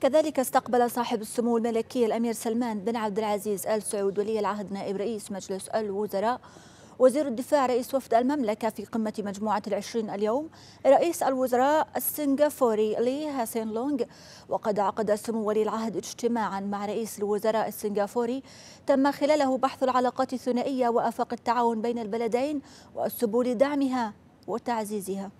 كذلك استقبل صاحب السمو الملكي الأمير سلمان بن عبد العزيز آل سعود ولي العهد نائب رئيس مجلس الوزراء وزير الدفاع رئيس وفد المملكة في قمة مجموعة العشرين اليوم رئيس الوزراء السنغافوري لي هاسين لونغ وقد عقد سمو ولي العهد اجتماعا مع رئيس الوزراء السنغافوري تم خلاله بحث العلاقات الثنائية وآفاق التعاون بين البلدين وسبل دعمها وتعزيزها